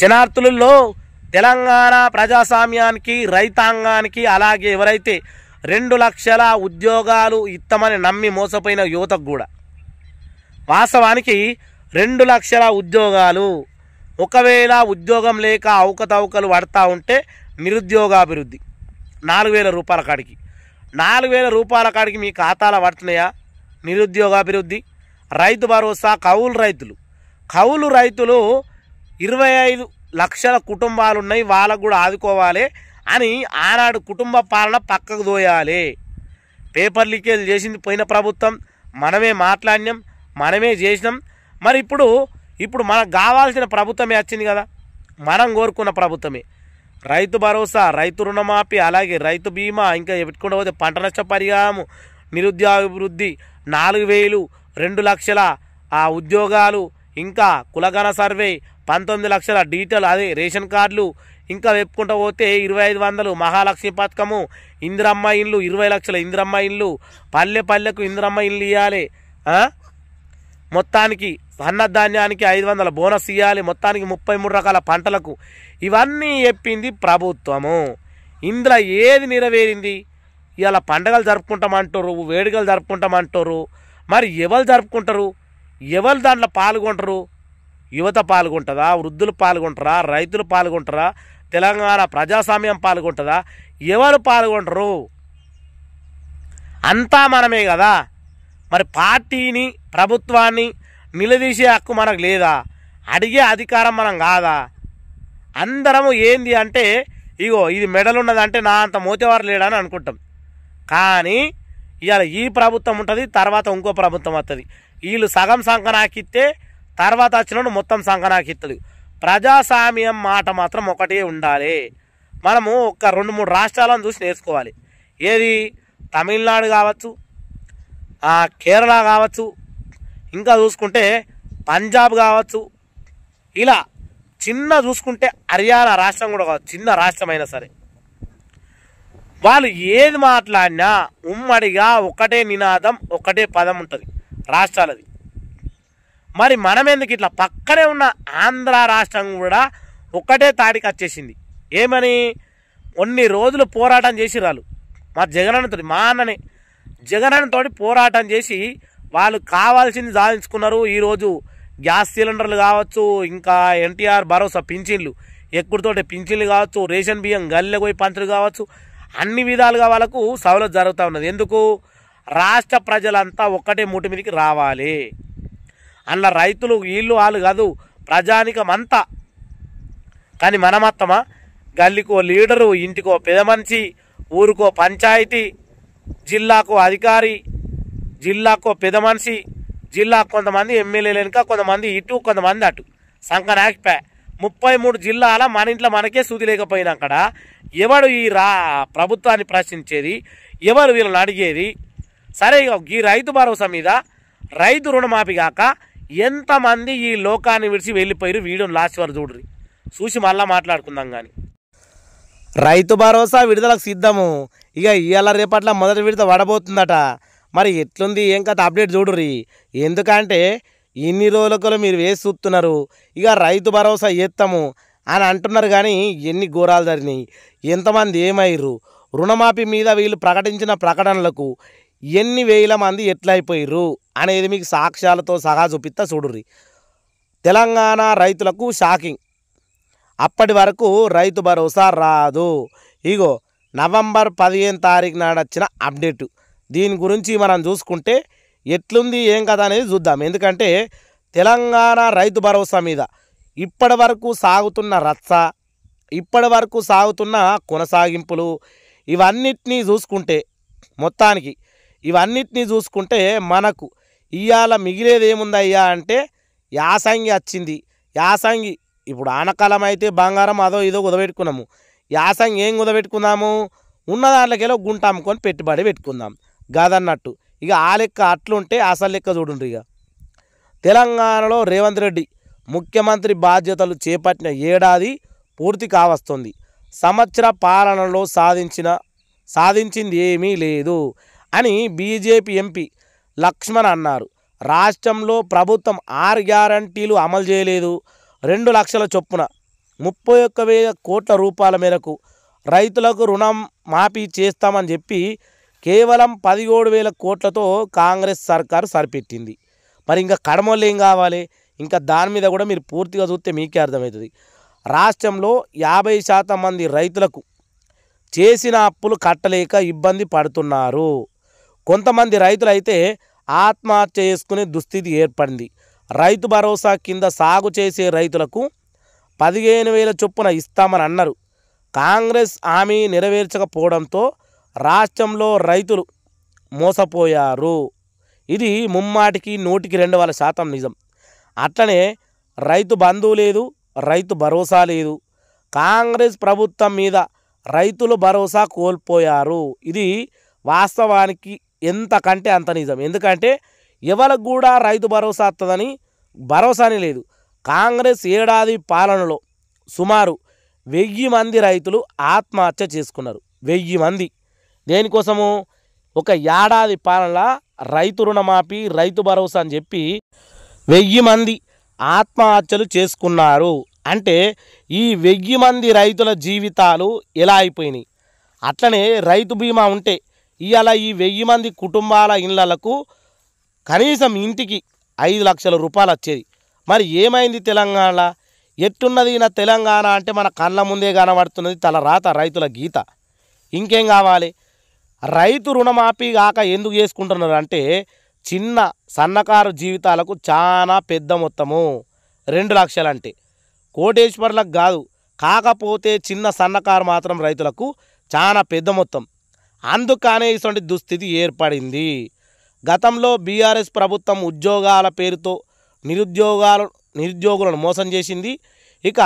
శనార్థులలో తెలంగాణ ప్రజాస్వామ్యానికి రైతాంగానికి అలాగే ఎవరైతే రెండు లక్షల ఉద్యోగాలు ఇస్తామని నమ్మి మోసపోయిన యువతకు కూడా వాస్తవానికి రెండు లక్షల ఉద్యోగాలు ఒకవేళ ఉద్యోగం లేక అవకతవకలు పడతా ఉంటే నిరుద్యోగాభివృద్ధి నాలుగు వేల రూపాయల కాడికి నాలుగు వేల రూపాయల కాడికి మీ ఖాతాలు పడుతున్నాయా నిరుద్యోగాభివృద్ధి రైతు భరోసా కౌలు రైతులు కౌలు రైతులు ఇరవై ఐదు లక్షల కుటుంబాలు ఉన్నాయి వాళ్ళకు కూడా ఆదుకోవాలి అని ఆనాడు కుటుంబ పాలన పక్కకు దోయాలి పేపర్ లీకేజ్ చేసింది పోయిన ప్రభుత్వం మనమే మాట్లాడినాం మనమే చేసినాం మరి ఇప్పుడు ఇప్పుడు మనకు కావాల్సిన ప్రభుత్వమే వచ్చింది కదా మనం కోరుకున్న ప్రభుత్వమే రైతు భరోసా రైతు రుణమాఫీ అలాగే రైతు బీమా ఇంకా పెట్టుకుంటూ పోతే పంట నష్ట పరిహారము నిరుద్యోగాభివృద్ధి నాలుగు వేలు రెండు లక్షల ఆ ఉద్యోగాలు ఇంకా కులగణ సర్వే పంతొమ్మిది లక్షల డిజిటల్ అదే రేషన్ కార్డులు ఇంకా వెప్పుకుంటూ పోతే ఇరవై ఐదు వందలు మహాలక్ష్మి పథకము ఇందిరమ్మ ఇండ్లు ఇరవై లక్షల ఇందిరమ్మ ఇండ్లు పల్లె పల్లెకు ఇందిరమ్మ ఇండ్లు ఇవ్వాలి మొత్తానికి అన్నధాన్యానికి ఐదు వందల బోనస్ ఇవ్వాలి మొత్తానికి ముప్పై మూడు రకాల పంటలకు ఇవన్నీ చెప్పింది ప్రభుత్వము ఇంద్ర ఏది నెరవేరింది ఇవాళ పండగలు జరుపుకుంటామంటారు వేడుకలు జరుపుకుంటామంటారు మరి ఎవరు జరుపుకుంటారు ఎవరు దాంట్లో పాల్గొంటారు యువత పాల్గొంటుందా వృద్ధులు పాల్గొంటారా రైతులు పాల్గొంటారా తెలంగాణ ప్రజాస్వామ్యం పాల్గొంటుందా ఎవరు పాల్గొంటారు అంతా మనమే కదా మరి పార్టీని ప్రభుత్వాన్ని నిలదీసే హక్కు మనకు లేదా అడిగే అధికారం మనం కాదా అందరము ఏంది అంటే ఇగో ఇది మెడల్ ఉన్నదంటే నా అంత మోతేవారు లేడని అనుకుంటాం కానీ ఇవాళ ఈ ప్రభుత్వం ఉంటుంది తర్వాత ఇంకో ప్రభుత్వం వస్తుంది వీళ్ళు సగం సంకనాకిస్తే తర్వాత వచ్చిన మొత్తం సంఘనాకిత్తులు ప్రజాస్వామ్యం మాట మాత్రం ఒకటే ఉండాలి మనము ఒక రెండు మూడు రాష్ట్రాలను చూసి నేర్చుకోవాలి ఏది తమిళనాడు కావచ్చు కేరళ కావచ్చు ఇంకా చూసుకుంటే పంజాబ్ కావచ్చు ఇలా చిన్న చూసుకుంటే హర్యానా రాష్ట్రం కూడా కావచ్చు చిన్న రాష్ట్రమైనా సరే వాళ్ళు ఏది మాట్లాడినా ఉమ్మడిగా ఒకటే నినాదం ఒకటే పదం ఉంటుంది రాష్ట్రాలది మరి మనం ఎందుకు ఇట్లా పక్కనే ఉన్న ఆంధ్ర రాష్ట్రం కూడా ఒక్కటే తాడికి వచ్చేసింది ఏమని కొన్ని రోజులు పోరాటం చేసి రాళ్ళు మా జగనన్నతోటి మా అన్నని జగనన్నతోటి పోరాటం చేసి వాళ్ళు కావాల్సింది సాధించుకున్నారు ఈరోజు గ్యాస్ సిలిండర్లు కావచ్చు ఇంకా ఎన్టీఆర్ భరోసా పింఛన్లు ఎక్కుడితోటి పింఛన్లు కావచ్చు రేషన్ బియ్యం గల్లె పోయి పంచులు కావచ్చు అన్ని విధాలుగా వాళ్ళకు సవలత జరుగుతూ ఉన్నది ఎందుకు రాష్ట్ర ప్రజలంతా ఒక్కటే ముటి మీదకి రావాలి అన్న రైతులు వీళ్ళు వాళ్ళు కాదు ప్రజానికమంతా కానీ మనమత్తమా గల్లికో లీడరు ఇంటికో పెద మనిషి ఊరుకో పంచాయతీ జిల్లాకు అధికారి జిల్లాకు పెద మనిషి కొంతమంది ఎమ్మెల్యేలు వెనుక కొంతమంది ఇటు కొంతమంది అటు సంక ముప్పై మూడు జిల్లాల మన ఇంట్లో మనకే సూది లేకపోయినా అక్కడ ఎవడు ఈ రా ప్రభుత్వాన్ని ప్రశ్నించేది ఎవరు వీళ్ళని అడిగేది సరే ఈ రైతు భరోసా మీద రైతు రుణమాఫీ కాక ఎంతమంది ఈ లోకాన్ని విడిచి వెళ్ళిపోయారు వీడియో లాస్ట్ వరకు చూడరు చూసి మళ్ళీ మాట్లాడుకుందాం కానీ రైతు భరోసా విడుదలకు సిద్ధము ఇక ఇవాళ రేపట్ల మొదటి విడత పడబోతుందట మరి ఎట్లుంది ఏం కథ అప్డేట్ చూడరు ఎందుకంటే ఇన్ని రోజులకు మీరు వేసి చూస్తున్నారు ఇక రైతు భరోసా ఎత్తము అని అంటున్నారు కానీ ఎన్ని ఘోరాలు జరిగినాయి ఎంతమంది ఏమయ్యారు రుణమాఫీ మీద వీళ్ళు ప్రకటించిన ప్రకటనలకు ఎన్ని వేల మంది ఎట్లయిపోయారు అనేది మీకు సాక్ష్యాలతో సహా చూపిస్తా చూడుర్రి తెలంగాణ రైతులకు షాకింగ్ అప్పటి వరకు రైతు భరోసా రాదు ఇగో నవంబర్ పదిహేను తారీఖు నాడు వచ్చిన అప్డేటు దీని గురించి మనం చూసుకుంటే ఎట్లుంది ఏం కదా అనేది చూద్దాం ఎందుకంటే తెలంగాణ రైతు భరోసా మీద ఇప్పటి వరకు సాగుతున్న రత్స ఇప్పటి వరకు సాగుతున్న కొనసాగింపులు ఇవన్నిటినీ చూసుకుంటే మొత్తానికి ఇవన్నిటినీ చూసుకుంటే మనకు ఇవాళ మిగిలేది ఏముందయ్యా అంటే యాసంగి వచ్చింది యాసంగి ఇప్పుడు ఆనకాలం అయితే బంగారం అదో ఇదో కుదబెట్టుకున్నాము యాసంగి ఏం కుదబెట్టుకున్నాము ఉన్న దాంట్లోకెళ్ళి గుంట అమ్ముకొని పెట్టుబడి పెట్టుకుందాం గదన్నట్టు ఇక ఆ లెక్క అట్లుంటే అసలు లెక్క చూడండి ఇక తెలంగాణలో రేవంత్ రెడ్డి ముఖ్యమంత్రి బాధ్యతలు చేపట్టిన ఏడాది పూర్తి కావస్తుంది సంవత్సర పాలనలో సాధించిన సాధించింది ఏమీ లేదు అని బీజేపీ ఎంపీ లక్ష్మణ్ అన్నారు రాష్ట్రంలో ప్రభుత్వం ఆరు గ్యారంటీలు అమలు చేయలేదు రెండు లక్షల చొప్పున ముప్పై ఒక్క వేల కోట్ల రూపాయల మేరకు రైతులకు రుణం మాఫీ చేస్తామని చెప్పి కేవలం పదిహేడు వేల కోట్లతో కాంగ్రెస్ సర్కారు సరిపెట్టింది మరి ఇంకా కడమలు ఏం కావాలి ఇంకా దాని మీద కూడా మీరు పూర్తిగా చూస్తే మీకే అర్థమవుతుంది రాష్ట్రంలో యాభై శాతం మంది రైతులకు చేసిన అప్పులు కట్టలేక ఇబ్బంది పడుతున్నారు కొంతమంది రైతులైతే ఆత్మహత్య చేసుకునే దుస్థితి ఏర్పడింది రైతు భరోసా కింద సాగు చేసే రైతులకు పదిహేను వేల చొప్పున ఇస్తామని అన్నారు కాంగ్రెస్ హామీ నెరవేర్చకపోవడంతో రాష్ట్రంలో రైతులు మోసపోయారు ఇది ముమ్మాటికి నూటికి రెండు వేల శాతం నిజం అట్లనే రైతు బంధువు లేదు రైతు భరోసా లేదు కాంగ్రెస్ ప్రభుత్వం మీద రైతులు భరోసా కోల్పోయారు ఇది వాస్తవానికి ఎంతకంటే అంత నిజం ఎందుకంటే ఎవరికి కూడా రైతు భరోసా వస్తుందని భరోసానే లేదు కాంగ్రెస్ ఏడాది పాలనలో సుమారు వెయ్యి మంది రైతులు ఆత్మహత్య చేసుకున్నారు వెయ్యి మంది దేనికోసము ఒక ఏడాది పాలనలో రైతు రుణమాఫీ రైతు భరోసా అని చెప్పి వెయ్యి మంది ఆత్మహత్యలు చేసుకున్నారు అంటే ఈ వెయ్యి మంది రైతుల జీవితాలు ఎలా అయిపోయినాయి అట్లనే రైతు బీమా ఉంటే ఇవాళ ఈ వెయ్యి మంది కుటుంబాల ఇళ్లకు కనీసం ఇంటికి ఐదు లక్షల రూపాయలు వచ్చేది మరి ఏమైంది తెలంగాణ ఎట్టున్నది నా తెలంగాణ అంటే మన కళ్ళ ముందే కనబడుతున్నది తల రాత రైతుల గీత ఇంకేం కావాలి రైతు రుణమాఫీ కాక ఎందుకు చేసుకుంటున్నారు అంటే చిన్న సన్నకారు జీవితాలకు చాలా పెద్ద మొత్తము రెండు లక్షలంటే కోటేశ్వర్లకు కాదు కాకపోతే చిన్న సన్నకారు మాత్రం రైతులకు చాలా పెద్ద మొత్తం అందుకనే ఇటువంటి దుస్థితి ఏర్పడింది గతంలో బీఆర్ఎస్ ప్రభుత్వం ఉద్యోగాల పేరుతో నిరుద్యోగాలు నిరుద్యోగులను మోసం చేసింది ఇక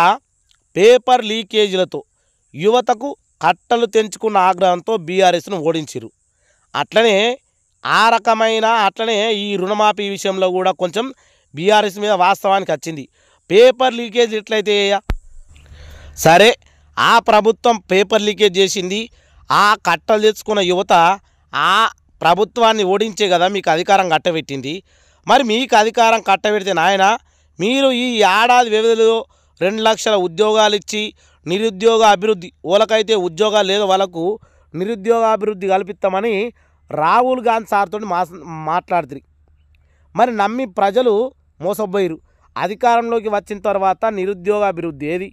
పేపర్ లీకేజీలతో యువతకు కట్టలు తెంచుకున్న ఆగ్రహంతో బీఆర్ఎస్ను ఓడించిరు అట్లనే ఆ రకమైన అట్లనే ఈ రుణమాఫీ విషయంలో కూడా కొంచెం బీఆర్ఎస్ మీద వాస్తవానికి వచ్చింది పేపర్ లీకేజ్ ఎట్లయితే సరే ఆ ప్రభుత్వం పేపర్ లీకేజ్ చేసింది ఆ కట్టలు తెచ్చుకున్న యువత ఆ ప్రభుత్వాన్ని ఓడించే కదా మీకు అధికారం కట్టబెట్టింది మరి మీకు అధికారం కట్టబెడితే నాయన మీరు ఈ ఏడాది వ్యవధిలో రెండు లక్షల ఉద్యోగాలు ఇచ్చి నిరుద్యోగ అభివృద్ధి వాళ్ళకైతే ఉద్యోగాలు లేదో వాళ్ళకు నిరుద్యోగాభివృద్ధి కల్పిస్తామని రాహుల్ గాంధీ సార్తో మా మరి నమ్మి ప్రజలు మోసపోయిరు అధికారంలోకి వచ్చిన తర్వాత నిరుద్యోగాభివృద్ధి ఏది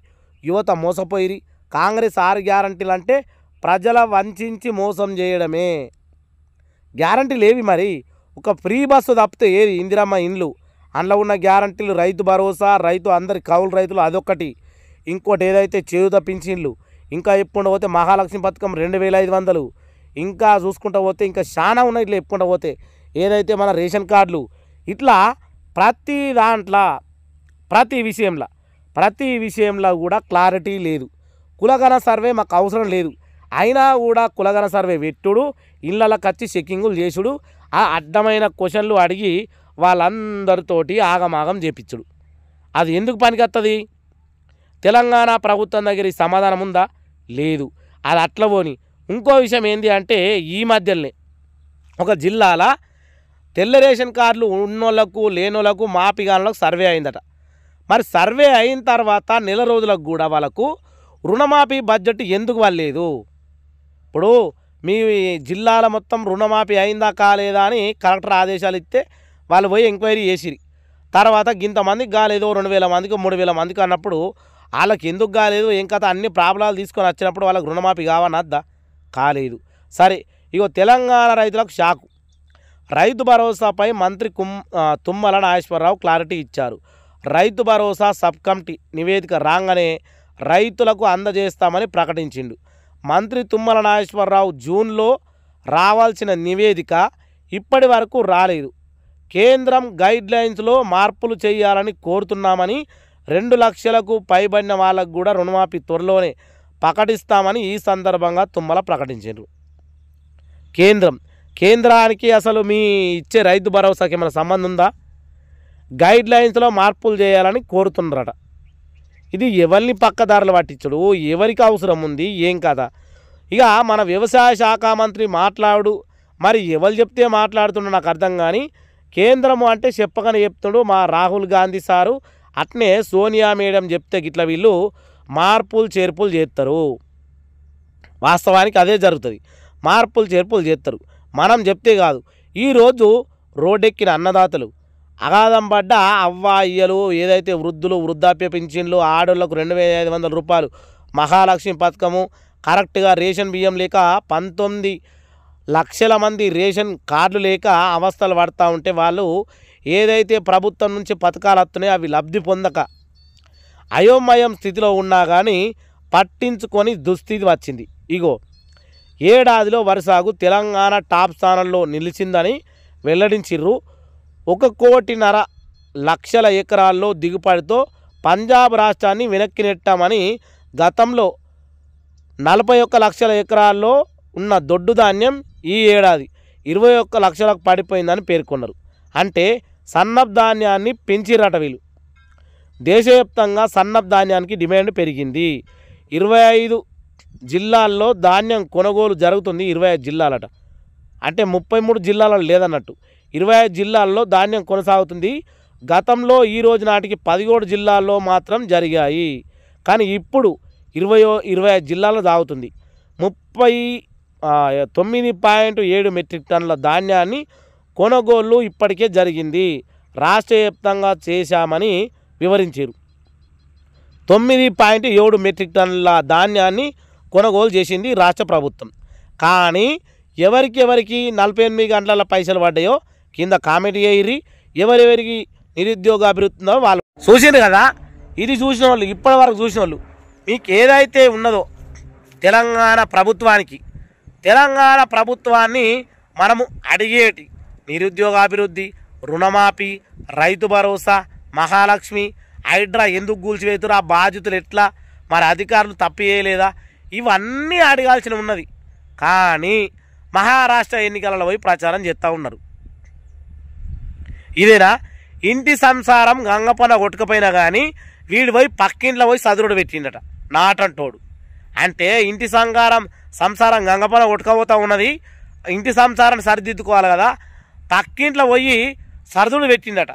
యువత మోసపోయిరి కాంగ్రెస్ ఆరు గ్యారంటీలు అంటే ప్రజల వంచి మోసం చేయడమే గ్యారంటీ లేవి మరి ఒక ఫ్రీ బస్సు తప్పితే ఏది ఇందిరమ్మ ఇండ్లు అందులో ఉన్న గ్యారంటీలు రైతు భరోసా రైతు అందరి కౌలు రైతులు అదొకటి ఇంకోటి ఏదైతే చేదు పింఛన్లు ఇంకా ఎప్పుడు పోతే మహాలక్ష్మి పథకం రెండు వేల ఐదు వందలు ఇంకా చూసుకుంటూ పోతే ఇంకా చాలా ఉన్నాయి ఇట్లా ఎప్పుడు పోతే ఏదైతే మన రేషన్ కార్డులు ఇట్లా ప్రతి దాంట్లో ప్రతి విషయంలో ప్రతి విషయంలో కూడా క్లారిటీ లేదు కులగన సర్వే మాకు అవసరం లేదు అయినా కూడా కులధన సర్వే పెట్టుడు ఇళ్ళకి వచ్చి చెక్కింగులు చేసుడు ఆ అడ్డమైన క్వశ్చన్లు అడిగి వాళ్ళందరితోటి ఆగమాగం చేపించుడు అది ఎందుకు పనికొస్తుంది తెలంగాణ ప్రభుత్వం దగ్గర సమాధానం ఉందా లేదు అది అట్ల పోని ఇంకో విషయం ఏంటి అంటే ఈ మధ్యలోనే ఒక జిల్లాల తెల్ల రేషన్ కార్డులు ఉన్నోళ్లకు లేనోళ్లకు మాపిగాళ్ళకు సర్వే అయిందట మరి సర్వే అయిన తర్వాత నెల రోజులకు కూడా వాళ్ళకు రుణమాఫీ బడ్జెట్ ఎందుకు లేదు ఇప్పుడు మీ జిల్లాల మొత్తం రుణమాఫీ అయిందా కాలేదా అని కలెక్టర్ ఆదేశాలు ఇస్తే వాళ్ళు పోయి ఎంక్వైరీ చేసిరి తర్వాత గింతమందికి కాలేదు రెండు వేల మందికి మూడు వేల మందికి అన్నప్పుడు వాళ్ళకి ఎందుకు కాలేదు ఏం కథ అన్ని ప్రాబ్లాలు తీసుకొని వచ్చినప్పుడు వాళ్ళకి రుణమాఫీ కావనద్దా కాలేదు సరే ఇగో తెలంగాణ రైతులకు షాకు రైతు భరోసాపై మంత్రి కుమ్ తుమ్మల నాగేశ్వరరావు క్లారిటీ ఇచ్చారు రైతు భరోసా సబ్ కమిటీ నివేదిక రాగానే రైతులకు అందజేస్తామని ప్రకటించిండు మంత్రి తుమ్మల నాగేశ్వరరావు జూన్లో రావాల్సిన నివేదిక ఇప్పటి వరకు రాలేదు కేంద్రం గైడ్ లైన్స్లో మార్పులు చేయాలని కోరుతున్నామని రెండు లక్షలకు పైబడిన వాళ్ళకు కూడా రుణమాఫీ త్వరలోనే ప్రకటిస్తామని ఈ సందర్భంగా తుమ్మల ప్రకటించారు కేంద్రం కేంద్రానికి అసలు మీ ఇచ్చే రైతు భరోసాకి ఏమైనా సంబంధం ఉందా గైడ్ లైన్స్లో మార్పులు చేయాలని కోరుతున్నారట ఇది ఎవరిని పక్కదారులు పట్టించడు ఎవరికి అవసరం ఉంది ఏం కదా ఇక మన వ్యవసాయ శాఖ మంత్రి మాట్లాడు మరి ఎవరు చెప్తే మాట్లాడుతున్నా నాకు అర్థం కానీ కేంద్రము అంటే చెప్పగానే చెప్తుడు మా రాహుల్ గాంధీ సారు అట్నే సోనియా మేడం చెప్తే గిట్ల వీళ్ళు మార్పులు చేర్పులు చేస్తారు వాస్తవానికి అదే జరుగుతుంది మార్పులు చేర్పులు చేస్తారు మనం చెప్తే కాదు ఈరోజు రోడ్డెక్కిన అన్నదాతలు అగాధం పడ్డ అవ్వ అయ్యలు ఏదైతే వృద్ధులు వృద్ధాప్య పింఛన్లు ఆడోళ్లకు రెండు వేల ఐదు వందల రూపాయలు మహాలక్ష్మి పథకము కరెక్ట్గా రేషన్ బియ్యం లేక పంతొమ్మిది లక్షల మంది రేషన్ కార్డులు లేక అవస్థలు పడుతూ ఉంటే వాళ్ళు ఏదైతే ప్రభుత్వం నుంచి పథకాలు వస్తున్నాయో అవి లబ్ధి పొందక అయోమయం స్థితిలో ఉన్నా కానీ పట్టించుకొని దుస్థితి వచ్చింది ఇగో ఏడాదిలో వరుసాగు తెలంగాణ టాప్ స్థానంలో నిలిచిందని వెల్లడించిర్రు ఒక కోటిన్నర లక్షల ఎకరాల్లో దిగుబడితో పంజాబ్ రాష్ట్రాన్ని వెనక్కి నెట్టామని గతంలో నలభై ఒక్క లక్షల ఎకరాల్లో ఉన్న దొడ్డు ధాన్యం ఈ ఏడాది ఇరవై ఒక్క లక్షలకు పడిపోయిందని పేర్కొన్నారు అంటే సన్నప్ ధాన్యాన్ని పెంచిరట వీళ్ళు దేశవ్యాప్తంగా సన్నప్ ధాన్యానికి డిమాండ్ పెరిగింది ఇరవై ఐదు జిల్లాల్లో ధాన్యం కొనుగోలు జరుగుతుంది ఇరవై ఐదు జిల్లాలట అంటే ముప్పై మూడు జిల్లాలలో లేదన్నట్టు ఇరవై ఐదు జిల్లాల్లో ధాన్యం కొనసాగుతుంది గతంలో ఈ రోజు నాటికి పదిహేడు జిల్లాల్లో మాత్రం జరిగాయి కానీ ఇప్పుడు ఇరవై ఇరవై ఐదు జిల్లాల్లో సాగుతుంది ముప్పై తొమ్మిది పాయింట్ ఏడు మెట్రిక్ టన్నుల ధాన్యాన్ని కొనుగోలు ఇప్పటికే జరిగింది రాష్ట్ర వ్యాప్తంగా చేశామని వివరించారు తొమ్మిది పాయింట్ ఏడు మెట్రిక్ టన్నుల ధాన్యాన్ని కొనుగోలు చేసింది రాష్ట్ర ప్రభుత్వం కానీ ఎవరికి ఎవరికి నలభై ఎనిమిది గంటల పైసలు పడ్డాయో కింద కామెంట్ చేయరి ఎవరెవరికి నిరుద్యోగ అభివృద్ధి ఉందో వాళ్ళు చూసింది కదా ఇది చూసిన వాళ్ళు ఇప్పటి వరకు చూసిన వాళ్ళు మీకు ఏదైతే ఉన్నదో తెలంగాణ ప్రభుత్వానికి తెలంగాణ ప్రభుత్వాన్ని మనము అడిగేటి నిరుద్యోగ అభివృద్ధి రుణమాఫీ రైతు భరోసా మహాలక్ష్మి హైడ్రా ఎందుకు కూల్చివేతురు ఆ బాధితులు ఎట్లా మరి అధికారులు తప్పియలేదా ఇవన్నీ అడగాల్సిన ఉన్నది కానీ మహారాష్ట్ర ఎన్నికలలో పోయి ప్రచారం చేస్తూ ఉన్నారు ఇదేనా ఇంటి సంసారం గంగపన కొట్టుకపోయినా కానీ వీడి పోయి పక్కింట్లో పోయి సదురుడు పెట్టిండట నాటంటోడు అంటే ఇంటి సంగారం సంసారం గంగపన కొట్టుకపోతా ఉన్నది ఇంటి సంసారాన్ని సరిదిద్దుకోవాలి కదా పక్కింట్లో పోయి సరదుడు పెట్టిండట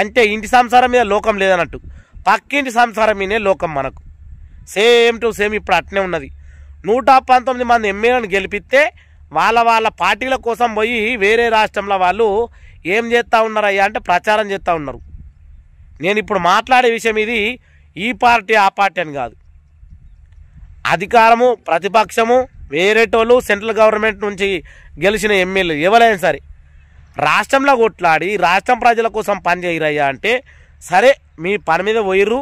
అంటే ఇంటి సంసారం మీద లోకం లేదన్నట్టు పక్కింటి సంసారం మీదే లోకం మనకు సేమ్ టు సేమ్ ఇప్పుడు అట్నే ఉన్నది నూట పంతొమ్మిది మంది ఎమ్మెల్యేలను గెలిపిస్తే వాళ్ళ వాళ్ళ పార్టీల కోసం పోయి వేరే రాష్ట్రంలో వాళ్ళు ఏం చేస్తూ ఉన్నారయ్యా అంటే ప్రచారం చేస్తూ ఉన్నారు నేను ఇప్పుడు మాట్లాడే విషయం ఇది ఈ పార్టీ ఆ పార్టీ అని కాదు అధికారము ప్రతిపక్షము వేరేటోళ్ళు సెంట్రల్ గవర్నమెంట్ నుంచి గెలిచిన ఎమ్మెల్యే ఎవరైనా సరే రాష్ట్రంలో కొట్లాడి రాష్ట్రం ప్రజల కోసం పని చేయరయ్యా అంటే సరే మీ పని మీద పోయిర్రు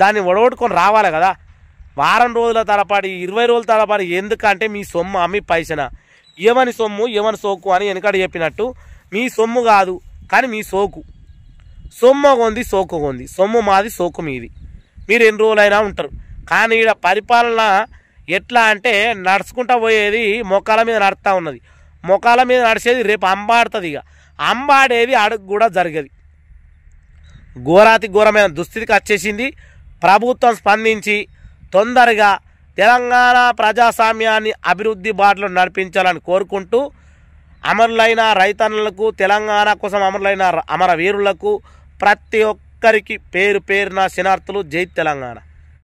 దాన్ని ఒడగొట్టుకొని రావాలి కదా వారం రోజుల తరపాటి ఇరవై రోజుల తరపాటి ఎందుకంటే మీ సొమ్ము మీ పైసన ఏమని సొమ్ము ఏమని సోక్కు అని వెనకడ చెప్పినట్టు మీ సొమ్ము కాదు కానీ మీ సోకు సోకు కొంది సొమ్ము మాది సోకు మీది మీరు ఎన్ని రోజులైనా ఉంటారు కానీ ఇక్కడ పరిపాలన ఎట్లా అంటే నడుచుకుంటా పోయేది మొక్కల మీద నడుస్తూ ఉన్నది మొక్కల మీద నడిచేది రేపు అంబాడుతుంది ఇక అంబాడేది అడుగు కూడా జరిగేది ఘోరాతి ఘోరమైన దుస్థితికి వచ్చేసింది ప్రభుత్వం స్పందించి తొందరగా తెలంగాణ ప్రజాస్వామ్యాన్ని అభివృద్ధి బాటలో నడిపించాలని కోరుకుంటూ అమరులైన రైతన్నలకు తెలంగాణ కోసం అమరులైన అమరవీరులకు ప్రతి ఒక్కరికి పేరు పేరున శినార్థులు జై తెలంగాణ